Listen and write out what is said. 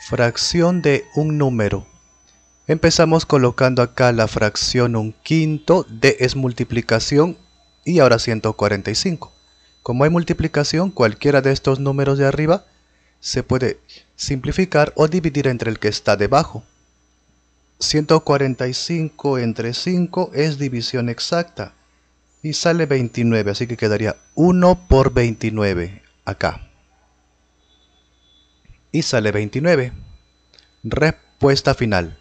Fracción de un número. Empezamos colocando acá la fracción un quinto de es multiplicación y ahora 145. Como hay multiplicación, cualquiera de estos números de arriba se puede simplificar o dividir entre el que está debajo. 145 entre 5 es división exacta y sale 29, así que quedaría 1 por 29 acá y sale 29. Respuesta final.